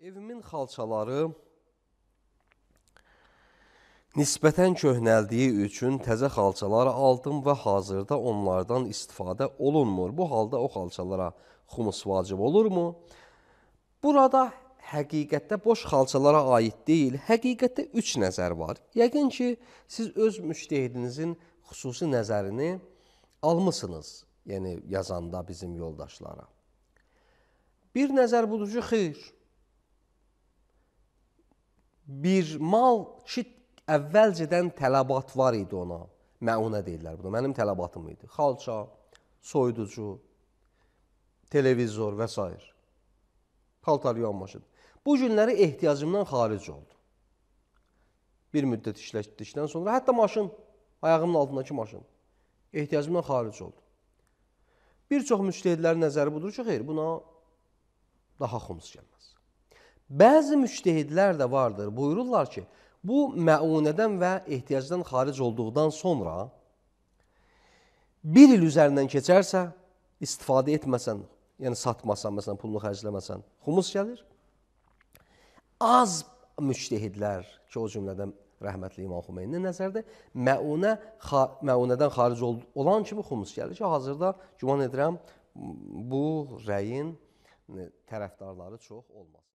Evimin xalçaları nisbətən köhnəldiyi üçün təzə xalçalar aldım və hazırda onlardan istifadə olunmur. Bu halda o xalçalara xumus vacib olurmu? Burada həqiqətdə boş xalçalara aid deyil, həqiqətdə 3 nəzər var. Yəqin ki, siz öz müştehidinizin xüsusi nəzərini almısınız, yəni yazanda bizim yoldaşlara. Bir nəzər budur ki, xeyr, bir mal ki, əvvəlcədən tələbat var idi ona. Məunə deyirlər bunu. Mənim tələbatım idi. Xalça, soyuducu, televizor və s. Paltaryon maşın. Bu günləri ehtiyacımdan xaric oldu. Bir müddət işlətdikdən sonra, hətta maşın, ayağımın altındakı maşın ehtiyacımdan xaric oldu. Bir çox müstəhidlərin nəzəri budur ki, xeyr, buna daha xums gəlməz. Bəzi müctehidlər də vardır. Buyururlar ki, bu məunədən və ehtiyacdan xaric olduqdan sonra bir il üzərindən keçərsə, istifadə etməsən, yəni satmasan, məsələn, pulunu xərcləməsən, xumus gəlir. Az müctehidlər ki, o cümlədən rəhmətli İmam Xomeyni nəzərdə məunə xa, məunədən xaric ol, olan kimi xumus gəlir ki, hazırda güman edirəm bu rəyin e, tərəfdarları çox olmaz.